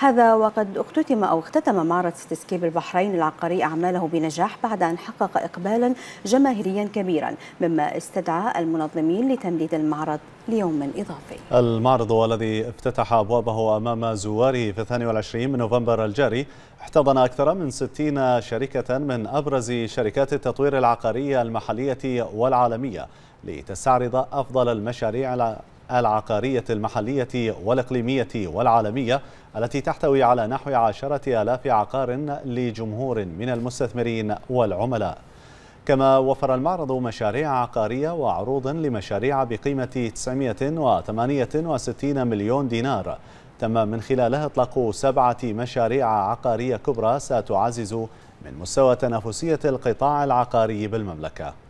هذا وقد اختتم أو اختتم معرض استسكيب البحرين العقاري أعماله بنجاح بعد أن حقق إقبالا جماهيريا كبيرا مما استدعى المنظمين لتمديد المعرض ليوم إضافي المعرض الذي افتتح أبوابه أمام زواره في 22 من نوفمبر الجاري احتضن أكثر من 60 شركة من أبرز شركات التطوير العقاري المحلية والعالمية لتستعرض أفضل المشاريع العقارية المحلية والإقليمية والعالمية التي تحتوي على نحو عشرة آلاف عقار لجمهور من المستثمرين والعملاء كما وفر المعرض مشاريع عقارية وعروض لمشاريع بقيمة 968 مليون دينار تم من خلالها إطلاق سبعة مشاريع عقارية كبرى ستعزز من مستوى تنافسية القطاع العقاري بالمملكة